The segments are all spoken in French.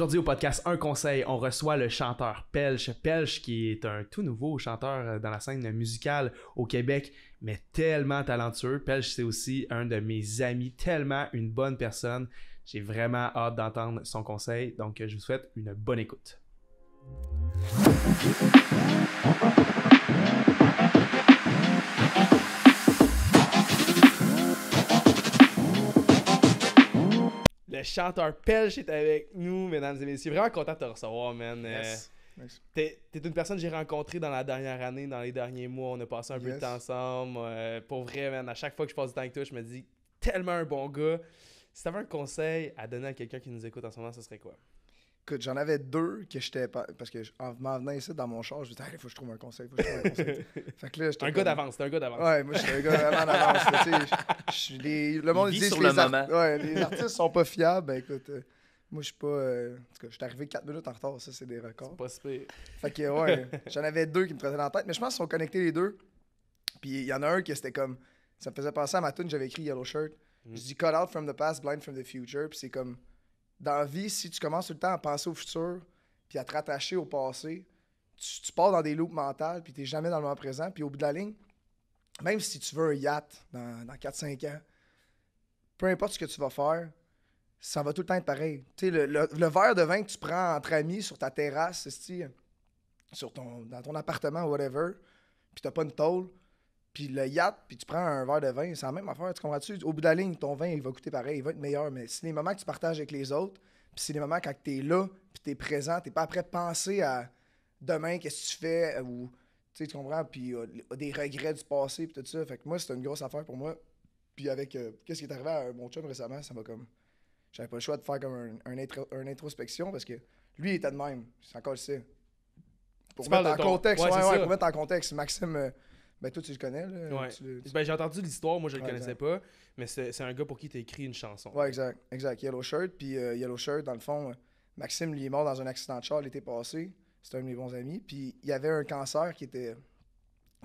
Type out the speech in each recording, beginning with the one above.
Aujourd'hui au podcast Un Conseil, on reçoit le chanteur Pelche. Pelche qui est un tout nouveau chanteur euh, dans la scène musicale au Québec, mais tellement talentueux. Pelche, c'est aussi un de mes amis, tellement une bonne personne. J'ai vraiment hâte d'entendre son conseil, donc euh, je vous souhaite une bonne écoute. chanteur Pelch est avec nous, mesdames et messieurs. Vraiment content de te recevoir, man. Euh, t'es une personne que j'ai rencontrée dans la dernière année, dans les derniers mois. On a passé un peu de temps ensemble. Euh, pour vrai, man, à chaque fois que je passe du temps avec toi, je me dis tellement un bon gars. Si t'avais un conseil à donner à quelqu'un qui nous écoute en ce moment, ce serait quoi? Écoute, j'en avais deux que j'étais. Parce que en m'en venant ici dans mon char, je me disais, il faut que je trouve un conseil, faut que je trouve un conseil. fait que là, un, gars d'avance, un gars d'avance. Ouais, moi, je suis un gars vraiment d'avance. je, Le monde dit les, ouais, les artistes sont pas fiables. Ben, écoute. Euh, moi, je suis pas. Euh, en tout cas, je suis arrivé 4 minutes en retard, ça, c'est des records. c'est pas super Fait que, ouais, j'en avais deux qui me traînaient dans la tête, mais je pense qu'ils sont connectés les deux. Puis il y en a un qui c'était comme. Ça me faisait penser à ma tune, j'avais écrit Yellow Shirt. Mm. Je dis Cut out from the past, blind from the future. Puis c'est comme dans la vie, si tu commences tout le temps à penser au futur, puis à te rattacher au passé, tu, tu pars dans des loops mentales, puis tu n'es jamais dans le moment présent. Puis au bout de la ligne, même si tu veux un yacht dans, 4-5 ans, peu importe ce que tu vas faire, ça va tout le temps être pareil. Tu le, le, verre de vin que tu prends entre amis sur ta terrasse, sur ton, dans ton appartement, whatever, puis n'as pas une tôle, puis le yacht, puis tu prends un verre de vin, c'est la même affaire, tu comprends-tu? Au bout de la ligne, ton vin, il va coûter pareil, il va être meilleur, mais c'est les moments que tu partages avec les autres, puis c'est les moments quand t'es là, puis es présent, t'es pas après penser à demain, qu'est-ce que tu fais, euh, ou, tu tu comprends, puis euh, euh, des regrets du passé, puis tout ça. Fait que moi, c'est une grosse affaire pour moi. Puis avec, qu'est-ce qui est arrivé à mon chum récemment, ça m'a comme... J'avais pas le choix de faire comme un, une introspection, parce que lui, il était de même, c'est encore le Pour mettre en contexte, ouais, pour mettre en contexte, Maxime... Ben, toi, tu le connais, là. Ben, j'ai entendu l'histoire, moi, je le connaissais pas. Mais c'est un gars pour qui tu écrit une chanson. Ouais, exact. Exact. Yellow Shirt. Puis euh, Yellow Shirt, dans le fond, euh, Maxime, lui, est mort dans un accident de char l'été passé. C'était un de mes bons amis. Puis il y avait un cancer qui était,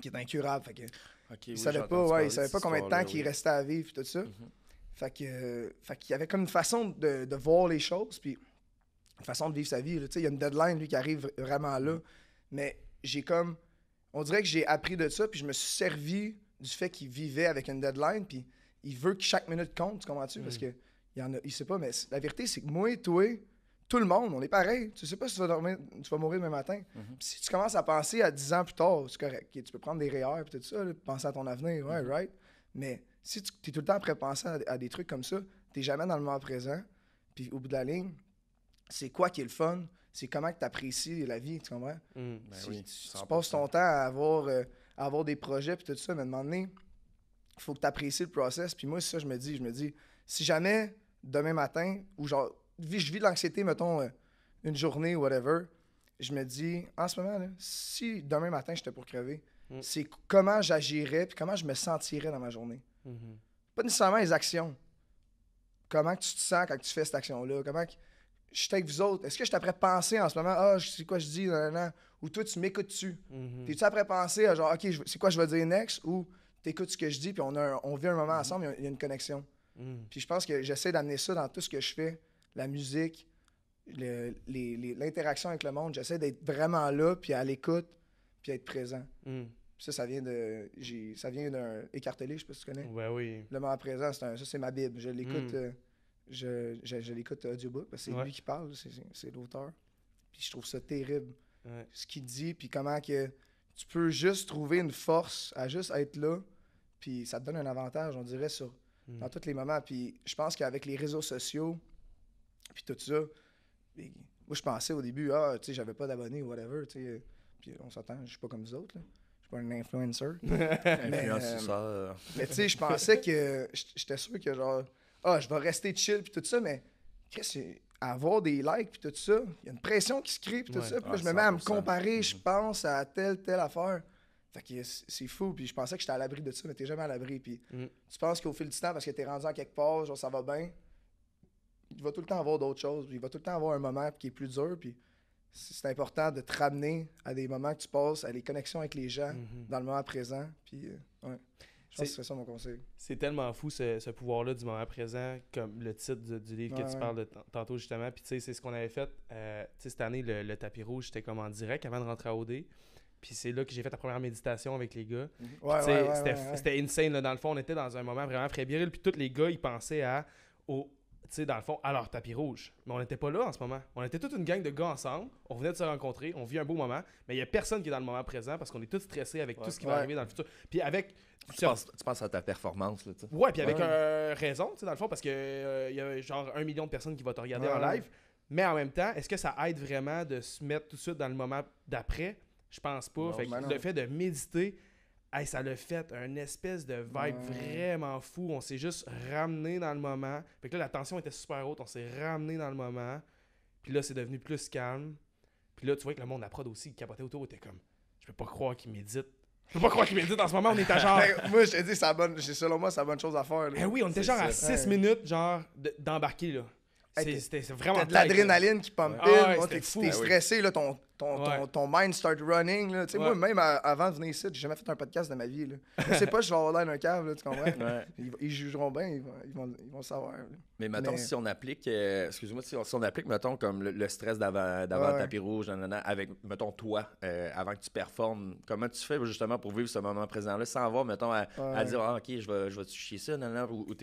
qui était incurable. Fait il, savait pas, ouais, il savait pas combien de temps qu'il restait à vivre, tout ça. Mm-hmm. Fait que, euh, qu'il y avait comme une façon de, voir les choses, puis une façon de vivre sa vie. Là. Il y a une deadline, lui, qui arrive vraiment là. Mm. Mais j'ai comme on dirait que j'ai appris de ça, puis je me suis servi du fait qu'il vivait avec une deadline, puis il veut que chaque minute compte, tu comprends-tu? Parce mm. que il y en a, il sait pas, mais la vérité, c'est que moi, toi, tout le monde, on est pareil. Tu sais pas si tu vas, mourir demain matin. Mm-hmm. Si tu commences à penser à 10 ans plus tard, c'est correct. Tu peux prendre des rayures, et tout ça, penser à ton avenir, ouais, mm-hmm. right? Mais si tu es tout le temps prêt à penser à, des trucs comme ça, tu jamais dans le moment présent. Puis au bout de la ligne, c'est quoi qui est le fun? c'est comment tu apprécies la vie, tu comprends? Mm. Ben tu, passes ton temps à avoir, euh, avoir des projets puis tout ça, mais à un moment donné, il faut que tu apprécies le process. Puis moi, c'est ça, je me dis, je me dis, si jamais demain matin, ou genre, je vis de l'anxiété, mettons, euh, une journée whatever, je me dis, en ce moment, si demain matin, j'étais pour crever, mm. c'est comment j'agirais puis comment je me sentirais dans ma journée. Mm-hmm. Pas nécessairement les actions. Comment que tu te sens quand tu fais cette action-là? Comment que je suis avec vous autres. Est-ce que je suis à penser en ce moment, ah, je c'est quoi je dis, non, non, non. ou toi, tu m'écoutes tu Tu mhm. T'es-tu après penser, à euh, genre, OK, c'est quoi je vais dire next, ou t'écoutes ce que je dis, puis on, a on vit un moment mhm. ensemble, il y, a une connexion. Mhm. Puis je pense que j'essaie d'amener ça dans tout ce que je fais, la musique, l'interaction avec le monde. J'essaie d'être vraiment là, puis à l'écoute, puis à être présent. Ça, ça vient de. Ça vient d'un écartelé, je sais pas si tu connais. Oui, oui. Le moment présent, ça, c'est ma Bible. Je l'écoute. Euh, je, je, l'écoute audiobook parce que c'est lui qui parle, c'est l'auteur. Puis je trouve ça terrible. Ce qu'il dit, puis comment que tu peux juste trouver une force à juste être là, puis ça te donne un avantage, on dirait, sur, hmm. dans tous les moments. Puis je pense qu'avec les réseaux sociaux, puis tout ça, moi je pensais au début, ah, tu sais, j'avais pas d'abonnés ou whatever, tu sais. Puis on s'entend, je suis pas comme vous autres, là. Je suis pas un influencer. mais, euh, mais tu sais, je pensais que, j'étais sûr que genre ah, je vais rester chill, puis tout ça, mais qu'est-ce avoir des likes puis tout ça, il y a une pression qui se crée puis tout ça, puis je ah, me mets à me comparer, je mhm. pense à telle telle affaire. Fait que c'est fou, puis je pensais que j'étais à l'abri de ça, mais t'es jamais à l'abri, puis mhm. tu penses qu'au fil du temps, parce que t'es rendu à quelque part, genre ça va bien, il va tout le temps avoir d'autres choses, il va tout le temps avoir un moment qui est plus dur, puis c'est important de te ramener à des moments que tu passes, à des connexions avec les gens mhm. dans le moment présent, puis euh, c'est ça conseil. C'est tellement fou ce, ce pouvoir-là du moment présent, comme le titre du, livre que tu parles de tantôt justement. Puis tu sais, c'est ce qu'on avait fait euh, cette année, le, tapis rouge, j'étais comme en direct avant de rentrer à OD. Puis c'est là que j'ai fait la première méditation avec les gars. c'était, c'était insane. Là, dans le fond, on était dans un moment vraiment brillant Puis tous les gars, ils pensaient à, au, tu sais, dans le fond, alors tapis rouge. Mais on n'était pas là en ce moment. On était toute une gang de gars ensemble. On venait de se rencontrer. On vit un beau moment. Mais il n'y a personne qui est dans le moment présent parce qu'on est tous stressés avec tout ce qui va arriver dans le futur. Puis avec. Tu, penses, à ta performance, là, tu Ouais, puis avec raison, tu sais, dans le fond, parce qu'il euh, il y a genre un million de personnes qui vont te regarder en live. Mais en même temps, est-ce que ça aide vraiment de se mettre tout de suite dans le moment d'après? Je pense pas. fait que ben le fait de méditer, ça l'a fait un espèce de vibe vraiment fou. On s'est juste ramené dans le moment. Fait que là, la tension était super haute. On s'est ramené dans le moment. Puis là, c'est devenu plus calme. Puis là, tu vois que le monde de la prod aussi qui capotait autour était comme Je peux pas croire qu'il médite. Je peux pas croire qu'il médite en ce moment, on était genre. Ben, moi, je te dis, ça bonne... selon moi, c'est la bonne chose à faire. Eh oui, on était genre à 6 minutes, genre, d'embarquer, là c'est vraiment T'as de l'adrénaline qui pompe ah, ouais, t'es ben stressé, là, ton, ton, ton, mind start running. Là. sais Moi, même avant de venir ici, j'ai jamais fait un podcast de ma vie. Là. Je sais pas, je vais avoir l'air d'un cave, là, tu comprends? Ils, jugeront bien, ils vont, ils vont, le savoir. Mais mettons, si on applique, euh, excuse-moi, si, on applique, mettons, comme le, stress d'avant le tapis rouge, nanana, avec, mettons, toi, euh, avant que tu performes, comment tu fais justement pour vivre ce moment présent-là sans avoir, mettons, à, dire, ah, OK, je vais, je vais te chier ça, nanana, ou, ou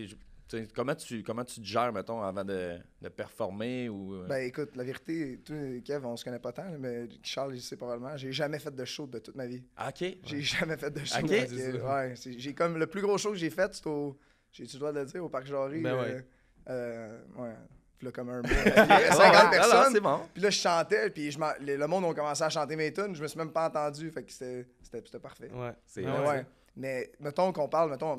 comment tu, comment tu te gères, mettons, avant de, performer ou... Euh? Ben écoute, la vérité, toi, Kev, on se connaît pas tant, mais Charles, je sais probablement, j'ai jamais fait de show de toute ma vie. Ah, OK. J'ai jamais fait de show. OK. Ouais, j'ai comme le plus gros show que j'ai fait, c'est au... J'ai tu le dire, au Parc Jarry. Ben euh, ouais. Euh, ouais. Puis là, comme un 50 personnes. bon. Puis là, je chantais, puis le monde a commencé à chanter mes tunes, je me suis même pas entendu, fait que c'était parfait. Ouais, c'est ben ouais. Mais mettons qu'on parle, mettons,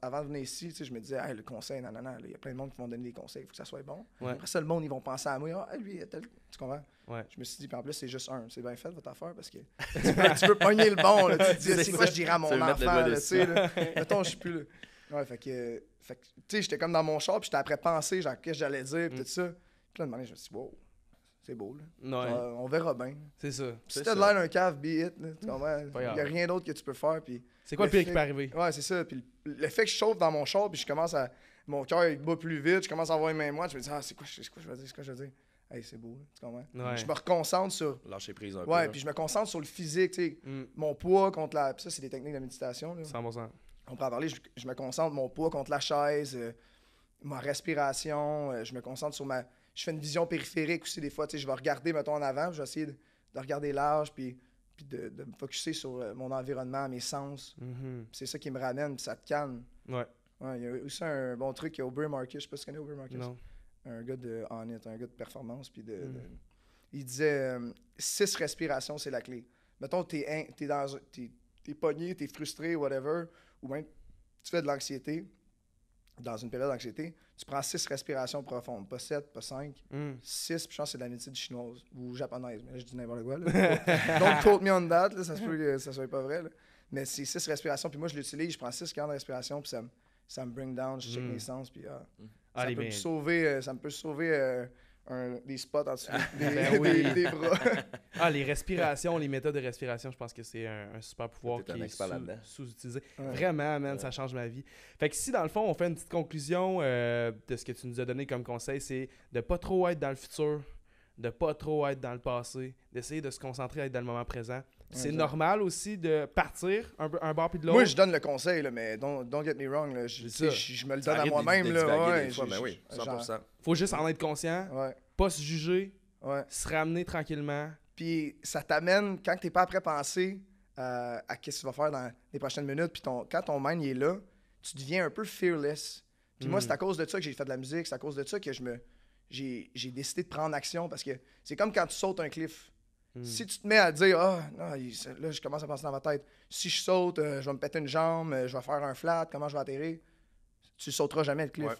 avant de venir ici, je me disais, ah le conseil, nanana, il y a plein de monde qui vont donner des conseils, il faut que ça soit bon. Après ça, le monde, ils vont penser à moi, ah, lui, tu comprends? Je me suis dit, puis en plus, c'est juste un. C'est bien fait votre affaire parce que tu peux, pogner le bon. Là, tu dis, c'est quoi, je dirais à mon enfant, tu sais, mettons, je suis plus là. Ouais, fait que, tu sais, j'étais comme dans mon char, puis j'étais après penser, genre, qu'est-ce que j'allais dire, puis mm. tout ça. Puis là, de je me suis dit, wow, c'est beau. Là. Euh, on verra bien. C'est ça. Si t'as de l'air d'un cave, be it. Il n'y a rien d'autre que tu peux faire. Puis c'est quoi le pire qui peut arriver? Ouais, c'est ça. Puis le fait que je chauffe dans mon char, puis je commence à. Mon cœur, bat plus vite, je commence à avoir une mains moites. Je me dis, ah, c'est quoi, quoi je veux dire? C'est quoi je veux dire? Hey, c'est beau, Je me reconcentre sur. Lâcher prise un peu. Ouais, puis je me concentre sur le physique, tu sais. Mm. Mon poids contre la. ça, c'est des techniques de méditation. Là. 100%. On peut en parler, je, me concentre mon poids contre la chaise, euh, ma respiration, euh, je me concentre sur ma je fais une vision périphérique aussi des fois. Tu sais, je vais regarder, mettons, en avant, je vais essayer de, regarder large, puis, puis de, me focusser sur euh, mon environnement, mes sens. Mm-hmm. C'est ça qui me ramène, puis ça te calme. Ouais. Il y a aussi un bon truc, il y a Aubrey Marcus, je sais pas si tu connais Aubrey Marcus. Non. Un gars de un gars de performance, puis de, mm. Il disait 6 euh, respirations, c'est la clé. Mettons, tu es, es, es pogné, t'es frustré, whatever, ou même tu fais de l'anxiété dans une période d'anxiété, tu prends six respirations profondes, pas sept, pas cinq, hmm. six, puis je pense que c'est de la médecine chinoise ou japonaise, mais je dis n'importe quoi. Donc, quote me on that, là, ça se hmm. peut que ça pas vrai. Mais c'est six respirations, puis moi, je l'utilise, je prends six grandes respirations, puis ça, ça me bring down, je check hmm. mes sens, puis ah. ça, ah, peut sauver, euh, ça me peut sauver euh, des spots en dessous ben des, bras. ah, les respirations, les méthodes de respiration, je pense que c'est un, super pouvoir qui est sous-utilisé. Vraiment, man, ça change ma vie. Fait que si, dans le fond, on fait une petite conclusion euh, de ce que tu nous as donné comme conseil, c'est de pas trop être dans le futur, de pas trop être dans le passé, d'essayer de se concentrer à être dans le moment présent, c'est normal aussi de partir un, puis de l'autre. Moi, je donne le conseil, mais don't, get me wrong, je, me le donne à moi-même. oui, Faut juste en être conscient, pas se juger, se ramener tranquillement. Puis ça t'amène, quand tu t'es pas après penser euh, à ce que tu vas faire dans les prochaines minutes, puis quand ton mind est là, tu deviens un peu fearless. Puis moi, hmm. c'est à cause de ça que j'ai fait de la musique, c'est à cause de ça que je me j'ai décidé de prendre action parce que c'est comme quand tu sautes un cliff. Hmm. Si tu te mets à dire, ah, là, je commence à penser dans ma tête, si je saute, euh, je vais me péter une jambe, euh, je vais faire un flat, comment je vais atterrir, tu sauteras jamais le cliff.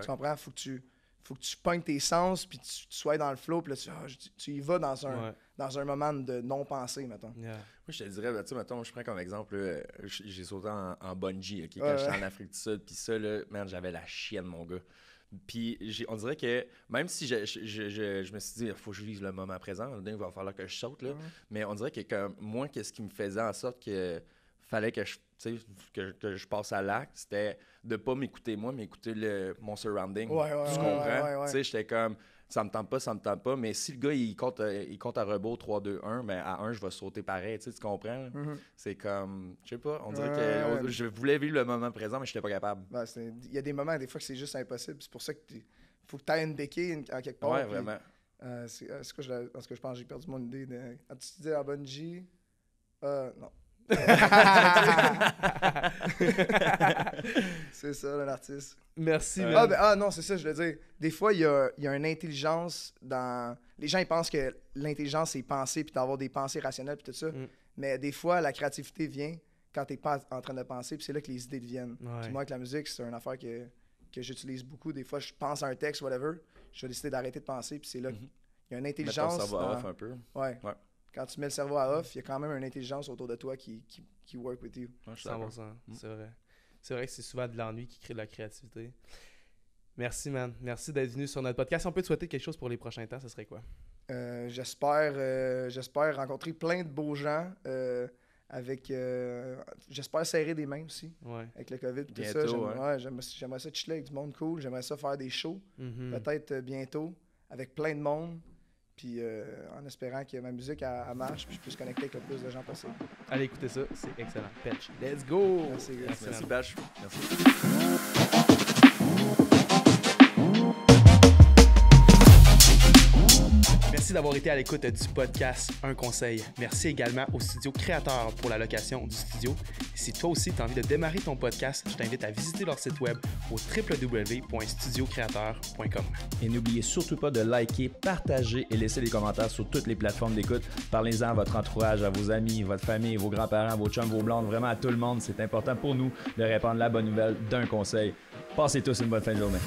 tu comprends? Faut que tu, faut que tu pognes tes sens, puis tu, sois dans le flow, puis là, tu, ah, y vas dans un, dans un moment de non-pensée, mettons. Moi, je te dirais, ben, tu sais, mettons, je prends comme exemple, j'ai sauté en, bungee, quand j'étais en Afrique du Sud, puis ça, là, merde, j'avais la chienne, mon gars. Puis on dirait que même si je, me suis dit, il faut que je vive le moment présent, il va falloir que je saute, mais on dirait que comme, moi, ce qui me faisait en sorte que fallait que je, que, je passe à l'acte, c'était de pas m'écouter moi, mais écouter le, mon surrounding. Ouais, ouais, tu sais, J'étais comme, ça me tente pas, ça me tente pas. Mais si le gars, il compte, euh, il compte à rebours 3, 2, 1, mais à 1, je vais sauter pareil. Tu, comprends? Mhm. C'est comme, je sais pas, on dirait que je voulais vivre le moment présent, mais je n'étais pas capable. Ben, il y a des moments, des fois, que c'est juste impossible. C'est pour ça que faut que tu ailles une béquille en quelque part. Ouais, vraiment. Euh, c'est, ce que je, en ce que je pense, j'ai perdu mon idée. De... tu disais la ah, bungee? Euh, non. c'est ça, l'artiste. Merci. Ah, ben, ah, non, c'est ça, je veux dire. Des fois, il y a, une intelligence dans. Les gens, ils pensent que l'intelligence, c'est penser, puis d'avoir des pensées rationnelles, puis tout ça. Mm. Mais des fois, la créativité vient quand t'es pas en train de penser, puis c'est là que les idées deviennent. moi, avec la musique, c'est une affaire que, j'utilise beaucoup. Des fois, je pense à un texte, whatever, je vais décider d'arrêter de penser, puis c'est là mm-hmm. qu'il y a une intelligence. Ça va un peu. ouais quand tu mets le cerveau à off, il y a quand même une intelligence autour de toi qui, qui, work with you. Je 100%. Mm. C'est vrai. C'est vrai que c'est souvent de l'ennui qui crée de la créativité. Merci, man. Merci d'être venu sur notre podcast. on peut te souhaiter quelque chose pour les prochains temps, ce serait quoi? Euh, euh, j'espère, rencontrer plein de beaux gens. Euh, avec j'espère serrer des mains aussi avec le covid j'aimerais, ça chiller avec du monde cool j'aimerais ça faire des shows mm-hmm. peut-être bientôt avec plein de monde puis euh, en espérant que ma musique à marche, puis je puisse connecter avec le plus de gens possible. Allez écouter ça, c'est excellent. Patch, let's go! Merci, Merci, Merci Merci. d'avoir été à l'écoute du podcast Un Conseil. Merci également au studio Créateur pour la location du studio. Si toi aussi tu as envie de démarrer ton podcast, je t'invite à visiter leur site web au www.studiocreateur.com. Et n'oubliez surtout pas de liker, partager et laisser des commentaires sur toutes les plateformes d'écoute. Parlez-en à votre entourage, à vos amis, votre famille, vos grands-parents, vos chums, vos blondes, vraiment à tout le monde. C'est important pour nous de répandre la bonne nouvelle d'un conseil. Passez tous une bonne fin de journée.